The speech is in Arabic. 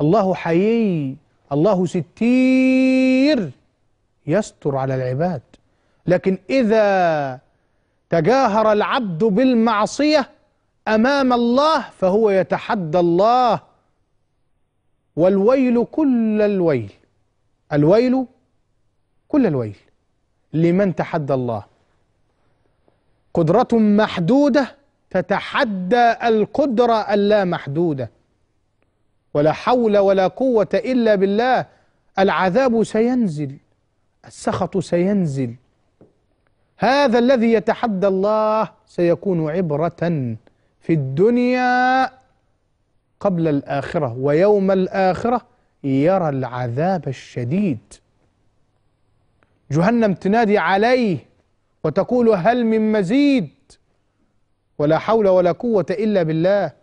الله حيي الله ستير يستر على العباد لكن إذا تجاهر العبد بالمعصية أمام الله فهو يتحدى الله والويل كل الويل الويل كل الويل لمن تحدى الله قدرة محدودة تتحدى القدرة اللامحدوده محدودة ولا حول ولا قوة إلا بالله العذاب سينزل السخط سينزل هذا الذي يتحدى الله سيكون عبرة في الدنيا قبل الآخرة ويوم الآخرة يرى العذاب الشديد جهنم تنادي عليه وتقول هل من مزيد ولا حول ولا قوة إلا بالله